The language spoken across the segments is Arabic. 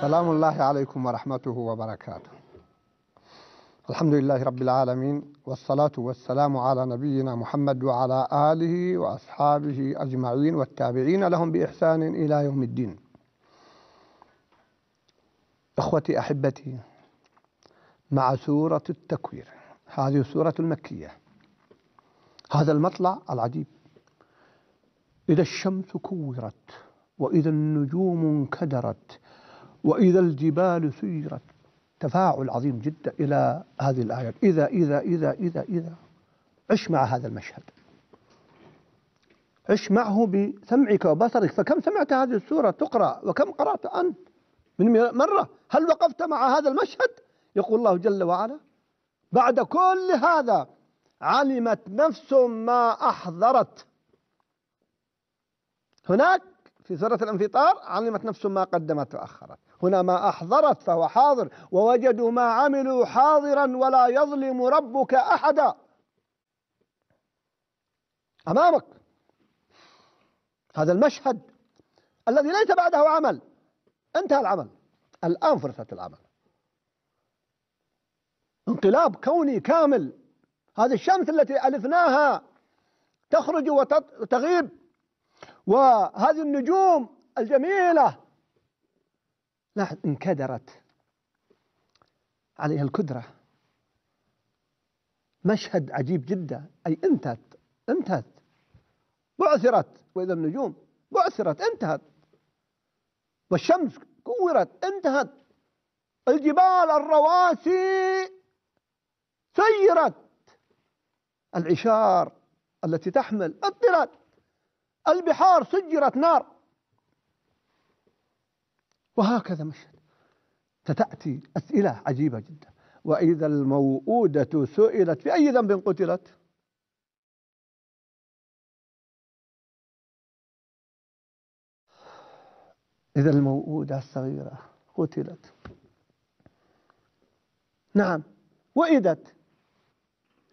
سلام الله عليكم ورحمته وبركاته الحمد لله رب العالمين والصلاة والسلام على نبينا محمد وعلى آله وأصحابه أجمعين والتابعين لهم بإحسان إلى يوم الدين إخوتي أحبتي مع سورة التكوير هذه سورة المكية هذا المطلع العجيب إذا الشمس كورت وإذا النجوم انكدرت وإذا الجبال سيرت تفاعل عظيم جدا إلى هذه الآيات إذا إذا إذا إذا إذا عش مع هذا المشهد عش معه بسمعك وبصرك فكم سمعت هذه السورة تقرأ وكم قرأت أنت من مرة هل وقفت مع هذا المشهد يقول الله جل وعلا بعد كل هذا علمت نفس ما أحضرت هناك في سورة الانفطار علمت نفس ما قدمت وأخرت هنا ما أحضرت فهو حاضر ووجدوا ما عملوا حاضرا ولا يظلم ربك أحدا أمامك هذا المشهد الذي ليس بعده عمل انتهى العمل الآن فرصة العمل انقلاب كوني كامل هذه الشمس التي ألفناها تخرج وتغيب وهذه النجوم الجميلة لاحظ انكدرت عليها الكدرة مشهد عجيب جدا أي انتهت انتهت بعثرت وإذا النجوم بعثرت انتهت والشمس كورت انتهت الجبال الرواسي سيرت العشار التي تحمل الطلال البحار سجرت نار وهكذا مشهد ستأتي أسئلة عجيبة جدا وإذا الموءودة سئلت في أي ذنب قتلت إذا الموءودة الصغيرة قتلت نعم وإذت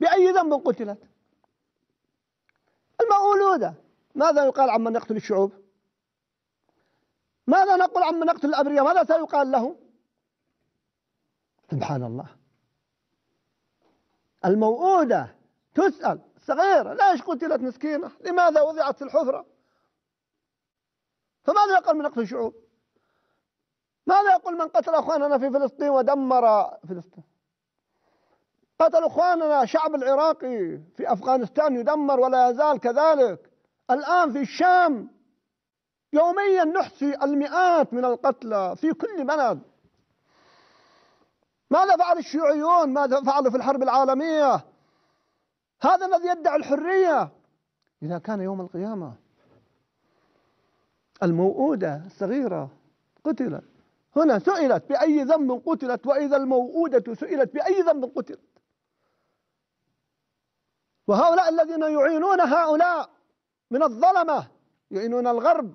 بأي ذنب قتلت المولودة ماذا يقال عمن يقتل الشعوب ماذا نقول عمن يقتل الأبرياء ماذا سيقال له سبحان الله الموؤودة تسأل صغيرة ليش قتلت مسكينة لماذا وضعت في الحفرة فماذا يقول من يقتل الشعوب ماذا يقول من قتل أخواننا في فلسطين ودمر فلسطين قتل اخواننا شعب العراقي في افغانستان يدمر ولا يزال كذلك الان في الشام يوميا نحصي المئات من القتلى في كل بلد ماذا فعل الشيوعيون ماذا فعلوا في الحرب العالمية هذا الذي يدعي الحرية إذا كان يوم القيامة الموؤودة الصغيرة قتلت هنا سئلت بأي ذنب قتلت وإذا الموؤودة سئلت بأي ذنب قتلت وهؤلاء الذين يعينون هؤلاء من الظلمة يعينون الغرب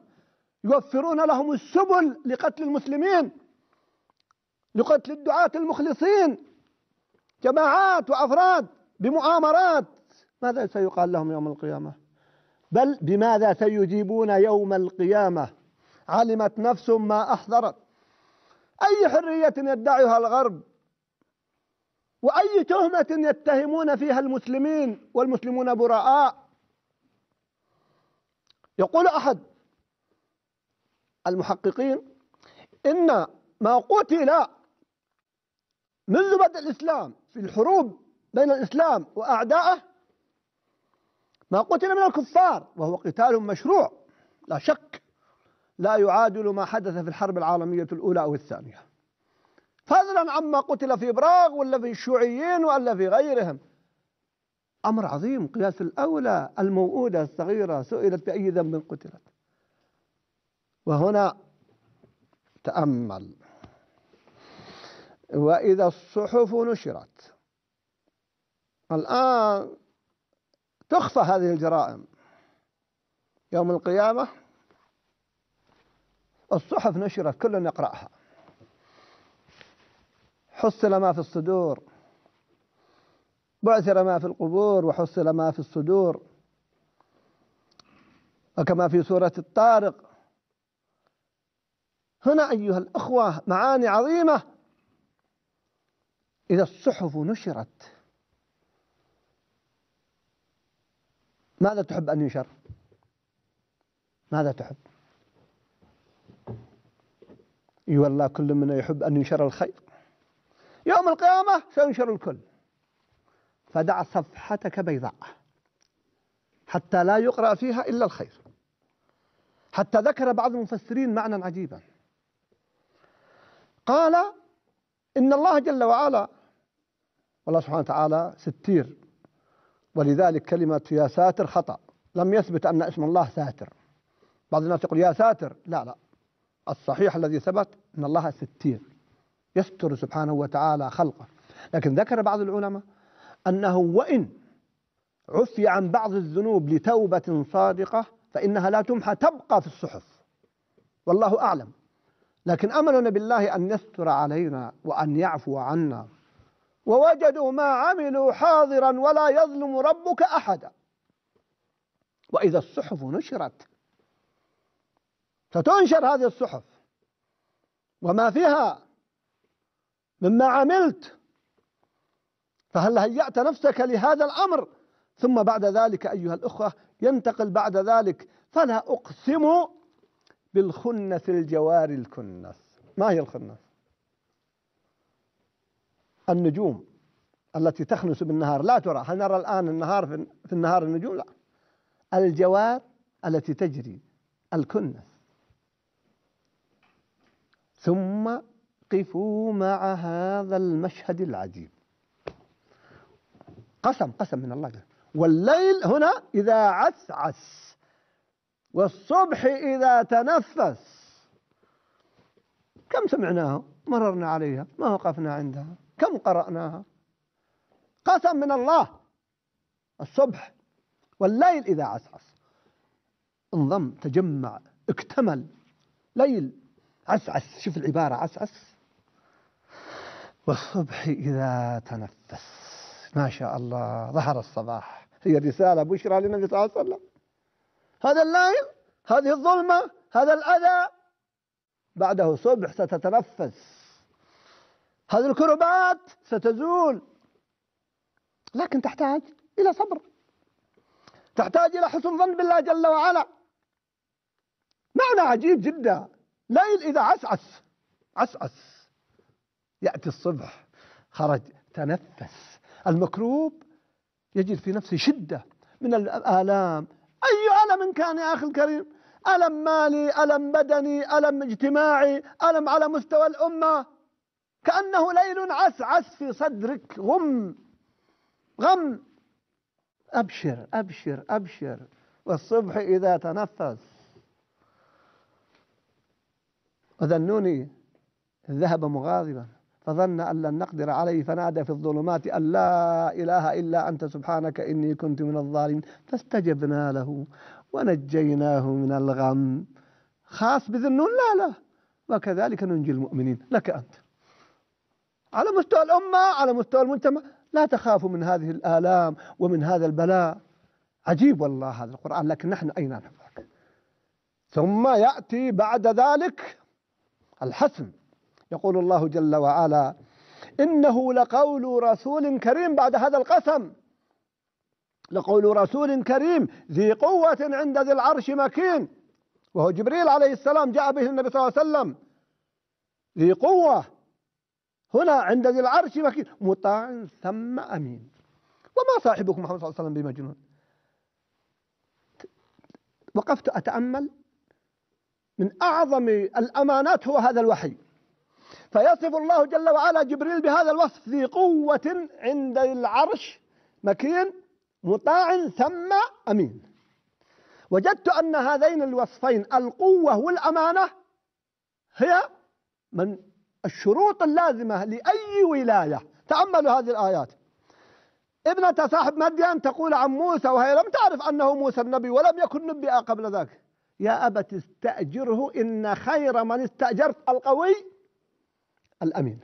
يوفرون لهم السبل لقتل المسلمين لقتل الدعاة المخلصين جماعات وأفراد بمؤامرات ماذا سيقال لهم يوم القيامة بل بماذا سيجيبون يوم القيامة علمت نفس ما أحضرت أي حرية يدعيها الغرب وأي تهمة يتهمون فيها المسلمين والمسلمون براء يقول أحد المحققين إن ما قتل منذ بدء الإسلام في الحروب بين الإسلام وأعدائه ما قتل من الكفار وهو قتال مشروع لا شك لا يعادل ما حدث في الحرب العالمية الأولى أو الثانية فضلا عما قتل في براغ ولا في الشيوعيين ولا في غيرهم أمر عظيم قياس الأولى الموؤودة الصغيرة سئلت بأي ذنب قتلت وهنا تأمل وإذا الصحف نشرت الآن تخفى هذه الجرائم يوم القيامة الصحف نشرت كل يقرأها حصل ما في الصدور بعثر ما في القبور وحصل ما في الصدور وكما في سورة الطارق هنا أيها الأخوة معاني عظيمة إذا الصحف نشرت ماذا تحب أن ينشر ماذا تحب اي والله كل منا يحب أن ينشر الخير يوم القيامة سينشر الكل فدع صفحتك بيضاء حتى لا يقرأ فيها إلا الخير حتى ذكر بعض المفسرين معنى عجيبا قال إن الله جل وعلا والله سبحانه وتعالى ستير ولذلك كلمة يا ساتر خطأ لم يثبت أن اسم الله ساتر بعض الناس يقول يا ساتر لا لا الصحيح الذي ثبت أن الله ستير يستر سبحانه وتعالى خلقه لكن ذكر بعض العلماء أنه وإن عفي عن بعض الذنوب لتوبة صادقة فإنها لا تمحى تبقى في الصحف والله أعلم لكن أمرنا بالله أن يستر علينا وأن يعفو عنا ووجدوا ما عملوا حاضرا ولا يظلم ربك أحدا وإذا الصحف نشرت ستنشر هذه الصحف وما فيها مما عملت فهل هيأت نفسك لهذا الأمر ثم بعد ذلك أيها الأخوة ينتقل بعد ذلك فلا أقسم بالخنث الجوار الكنس ما هي الخنث النجوم التي تخنس بالنهار لا ترى هل نرى الآن النهار في النهار النجوم لا الجوار التي تجري الكنس ثم وقفوا مع هذا المشهد العجيب قسم قسم من الله جل والليل هنا إذا عسعس والصبح إذا تنفس كم سمعناها مررنا عليها ما وقفنا عندها كم قرأناها قسم من الله الصبح والليل إذا عسعس انضم تجمع اكتمل ليل عسعس شوف العبارة عسعس والصبح إذا تنفس ما شاء الله ظهر الصباح هي رسالة بشرى للنبي صلى الله عليه وسلم هذا الليل هذه الظلمة هذا الأذى بعده صبح ستتنفس هذه الكربات ستزول لكن تحتاج إلى صبر تحتاج إلى حسن ظن بالله جل وعلا معنى عجيب جدا ليل إذا عسعس عسعس يأتي الصبح خرج تنفس المكروب يجد في نفسه شدة من الآلام أي ألم كان يا أخي الكريم ألم مالي ألم بدني ألم اجتماعي ألم على مستوى الأمة كأنه ليل عسعس في صدرك غم غم أبشر أبشر أبشر والصبح إذا تنفس وذنوني ذهب مغاضبا فظن أن لن نقدر عليه فنادى في الظلمات أن لا إله إلا أنت سبحانك إني كنت من الظالمين فاستجبنا له ونجيناه من الغم خاص بذنون لا لا وكذلك ننجي المؤمنين لك أنت على مستوى الأمة على مستوى المجتمع لا تخافوا من هذه الآلام ومن هذا البلاء عجيب والله هذا القرآن لكن نحن أين نفعل ثم يأتي بعد ذلك الحسن يقول الله جل وعلا إنه لقول رسول كريم بعد هذا القسم لقول رسول كريم ذي قوة عند ذي العرش مكين وهو جبريل عليه السلام جاء به النبي صلى الله عليه وسلم ذي قوة هنا عند ذي العرش مكين مطاع ثم أمين وما صاحبكم محمد صلى الله عليه وسلم بمجنون وقفت أتأمل من أعظم الأمانات هو هذا الوحي فيصف الله جل وعلا جبريل بهذا الوصف ذي قوة عند العرش مكين مطاع ثم أمين وجدت أن هذين الوصفين القوة والأمانة هي من الشروط اللازمة لأي ولاية تأملوا هذه الآيات ابنة صاحب مدين تقول عن موسى وهي لم تعرف أنه موسى النبي ولم يكن نبيا قبل ذاك يا أبت استأجره إن خير من استأجرت القوي الأمين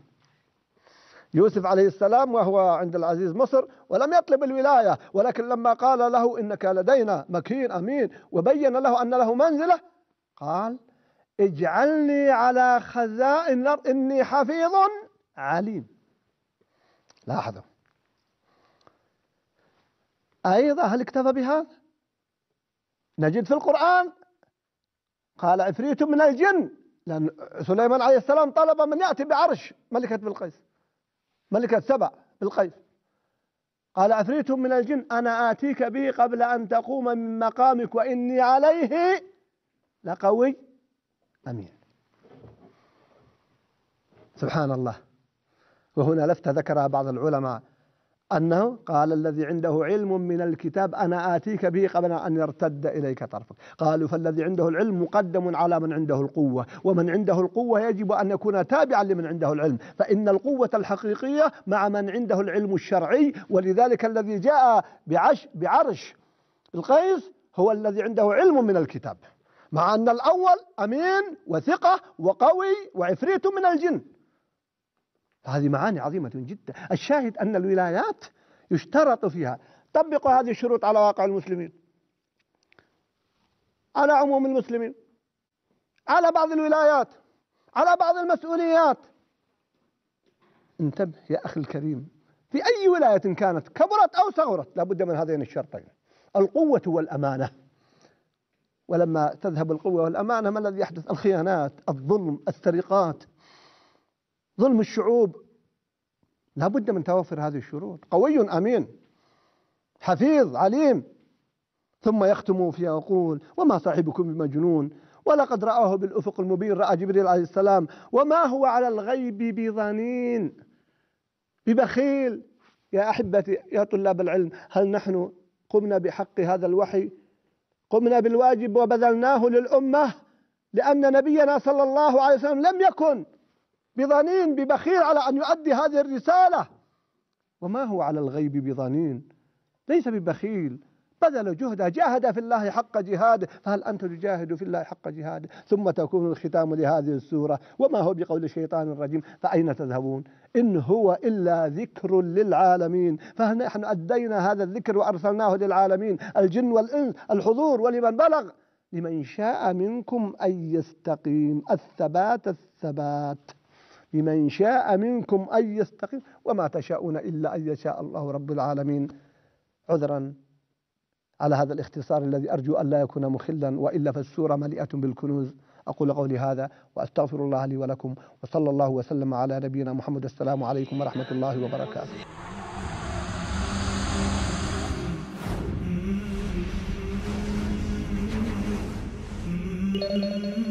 يوسف عليه السلام وهو عند العزيز مصر ولم يطلب الولاية ولكن لما قال له إنك لدينا مكين أمين وبين له أن له منزلة قال اجعلني على خزائن الأرض إني حفيظ عليم لاحظوا أيضا هل اكتفى بهذا نجد في القرآن قال عفريت من الجن لأن سليمان عليه السلام طلب من يأتي بعرش ملكة بلقيس ملكة سبع بلقيس قال عفريت من الجن أنا آتيك به قبل أن تقوم من مقامك وإني عليه لقوي أمين سبحان الله وهنا لفتة ذكرها بعض العلماء أنه قال الذي عنده علم من الكتاب أنا آتيك به قبل أن يرتد إليك طرفك قالوا فالذي عنده العلم مقدم على من عنده القوة ومن عنده القوة يجب أن يكون تابعا لمن عنده العلم فإن القوة الحقيقية مع من عنده العلم الشرعي ولذلك الذي جاء بعش بعرش القيس هو الذي عنده علم من الكتاب مع أن الأول أمين وثقة وقوي وعفريت من الجن هذه معاني عظيمة جدا الشاهد أن الولايات يشترط فيها طبقوا هذه الشروط على واقع المسلمين على عموم المسلمين على بعض الولايات على بعض المسؤوليات انتبه يا أخي الكريم في أي ولاية كانت كبرت أو صغرت لابد من هذين الشرطين القوة والأمانة ولما تذهب القوة والأمانة ما الذي يحدث الخيانات الظلم السرقات ظلم الشعوب لا بد من توفر هذه الشروط قوي أمين حفيظ عليم ثم يختم في يقول وما صاحبكم بمجنون ولقد رآه بالأفق المبين رأى جبريل عليه السلام وما هو على الغيب بظنين ببخيل يا أحبتي يا طلاب العلم هل نحن قمنا بحق هذا الوحي قمنا بالواجب وبذلناه للأمة لأن نبينا صلى الله عليه وسلم لم يكن بضنين ببخيل على أن يؤدي هذه الرسالة وما هو على الغيب بضنين ليس ببخيل بذل جهده جاهد في الله حق جهاده فهل أنت تجاهد في الله حق جهاده ثم تكون الختام لهذه السورة وما هو بقول الشيطان الرجيم فأين تذهبون إن هو إلا ذكر للعالمين فنحن أدينا هذا الذكر وأرسلناه للعالمين الجن والإنس الحضور ولمن بلغ لمن شاء منكم أن يستقيم الثبات الثبات لمن شاء منكم أن يستقيم وما تشاءون إلا أن يشاء الله رب العالمين عذرا على هذا الاختصار الذي أرجو أن لا يكون مخلا وإلا فالسورة مليئة بالكنوز أقول قولي هذا وأستغفر الله لي ولكم وصلى الله وسلم على نبينا محمد السلام عليكم ورحمة الله وبركاته thank you